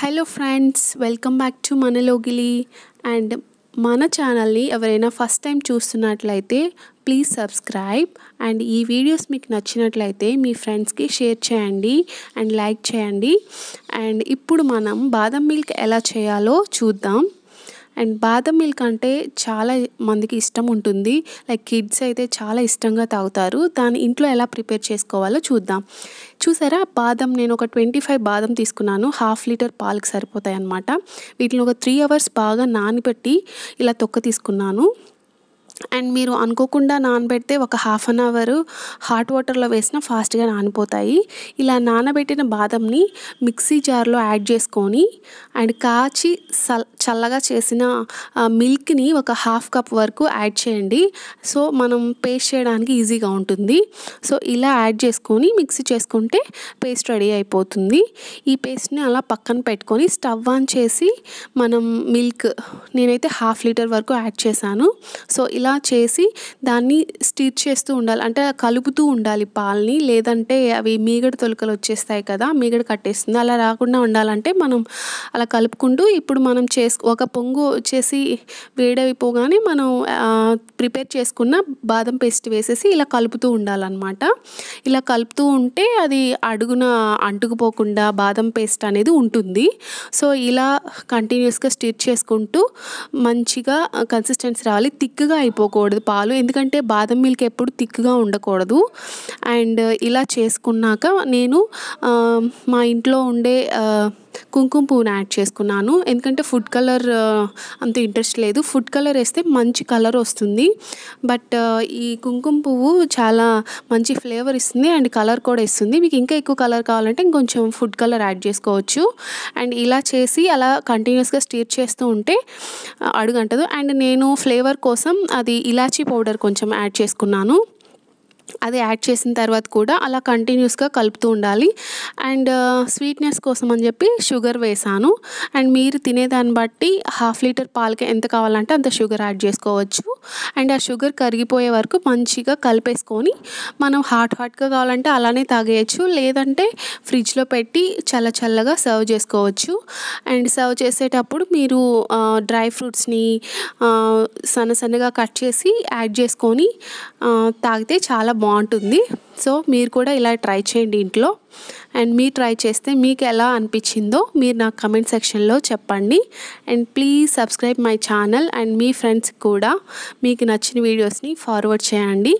hello friends welcome back to మన లోగిలి and మన ఛానల్ని ఎవరైనా ఫస్ట్ టైం చూస్తున్నట్లయితే ప్లీజ్ సబ్స్క్రైబ్ అండ్ ఈ వీడియోస్ మీకు నచ్చినట్లయితే మీ ఫ్రెండ్స్కి షేర్ చేయండి అండ్ లైక్ చేయండి అండ్ ఇప్పుడు మనం బాదం మిల్క్ ఎలా చేయాలో చూద్దాం అండ్ బాదం మిల్క్ అంటే చాలా మందికి ఇష్టం ఉంటుంది లైక్ కిడ్స్ అయితే చాలా ఇష్టంగా తాగుతారు దాన్ని ఇంట్లో ఎలా ప్రిపేర్ చేసుకోవాలో చూద్దాం చూసారా బాదం నేను ఒక ట్వంటీ ఫైవ్ బాదం తీసుకున్నాను హాఫ్ లీటర్ పాలకు సరిపోతాయి అన్నమాట వీటిని ఒక త్రీ అవర్స్ బాగా నానబెట్టి ఇలా తొక్క తీసుకున్నాను అండ్ మీరు అనుకోకుండా నానబెడితే ఒక హాఫ్ అన్ అవర్ హాట్ వాటర్లో వేసిన ఫాస్ట్గా నానిపోతాయి ఇలా నానబెట్టిన బాదంని మిక్సీ జార్లో యాడ్ చేసుకొని అండ్ కాచి చల్లగా చేసిన మిల్క్ని ఒక హాఫ్ కప్ వరకు యాడ్ చేయండి సో మనం పేస్ట్ చేయడానికి ఈజీగా ఉంటుంది సో ఇలా యాడ్ చేసుకొని మిక్సీ చేసుకుంటే పేస్ట్ రెడీ అయిపోతుంది ఈ పేస్ట్ని అలా పక్కన పెట్టుకొని స్టవ్ ఆన్ చేసి మనం మిల్క్ నేనైతే హాఫ్ లీటర్ వరకు యాడ్ చేశాను సో ఇలా ఇలా చేసి దాన్ని స్టిచ్ చేస్తూ ఉండాలి అంటే కలుపుతూ ఉండాలి పాల్ని లేదంటే అవి మీగడ తొలకలు వచ్చేస్తాయి కదా మీగడ కట్టేస్తుంది అలా రాకుండా ఉండాలంటే మనం అలా కలుపుకుంటూ ఇప్పుడు మనం చేసు ఒక పొంగు వచ్చేసి వేడైపోగానే మనం ప్రిపేర్ చేసుకున్న బాదం పేస్ట్ వేసేసి ఇలా కలుపుతూ ఉండాలన్నమాట ఇలా కలుపుతూ ఉంటే అది అడుగున అంటుకుపోకుండా బాదం పేస్ట్ అనేది ఉంటుంది సో ఇలా కంటిన్యూస్గా స్టిచ్ చేసుకుంటూ మంచిగా కన్సిస్టెన్సీ రావాలి థిక్గా అయిపో అయిపోకూడదు పాలు ఎందుకంటే బాదం మిల్క్ ఎప్పుడు తిక్కుగా ఉండకూడదు అండ్ ఇలా చేసుకున్నాక నేను మా ఇంట్లో ఉండే కుంకుమ పువ్వును యాడ్ చేసుకున్నాను ఎందుకంటే ఫుడ్ కలర్ అంత ఇంట్రెస్ట్ లేదు ఫుడ్ కలర్ వేస్తే మంచి కలర్ వస్తుంది బట్ ఈ కుంకుమ పువ్వు చాలా మంచి ఫ్లేవర్ ఇస్తుంది అండ్ కలర్ కూడా ఇస్తుంది మీకు ఇంకా ఎక్కువ కలర్ కావాలంటే ఇంకొంచెం ఫుడ్ కలర్ యాడ్ చేసుకోవచ్చు అండ్ ఇలా చేసి అలా కంటిన్యూస్గా స్టీర్ చేస్తూ ఉంటే అడుగంటదు అండ్ నేను ఫ్లేవర్ కోసం అది ఇలాచీ పౌడర్ కొంచెం యాడ్ చేసుకున్నాను అది యాడ్ చేసిన తర్వాత కూడా అలా కంటిన్యూస్గా కలుపుతూ ఉండాలి అండ్ స్వీట్నెస్ uh, కోసం అని చెప్పి షుగర్ వేసాను అండ్ మీరు తినేదాన్ని బట్టి హాఫ్ లీటర్ పాలకి ఎంత కావాలంటే అంత షుగర్ యాడ్ చేసుకోవచ్చు అండ్ ఆ షుగర్ కరిగిపోయే వరకు మంచిగా కలిపేసుకొని మనం హాట్ హాట్గా కావాలంటే అలానే తాగేయచ్చు లేదంటే ఫ్రిడ్జ్లో పెట్టి చల్ల చల్లగా సర్వ్ చేసుకోవచ్చు అండ్ సర్వ్ చేసేటప్పుడు మీరు డ్రై ఫ్రూట్స్ని సన్న సన్నగా కట్ చేసి యాడ్ చేసుకొని తాగితే చాలా బాగుంటుంది సో మీరు కూడా ఇలా ట్రై చేయండి ఇంట్లో అండ్ మీరు ట్రై చేస్తే మీకు ఎలా అనిపించిందో మీరు నాకు కమెంట్ సెక్షన్లో చెప్పండి and please subscribe my channel and మీ ఫ్రెండ్స్ కూడా మీకు నచ్చిన వీడియోస్ని ఫార్వర్డ్ చేయండి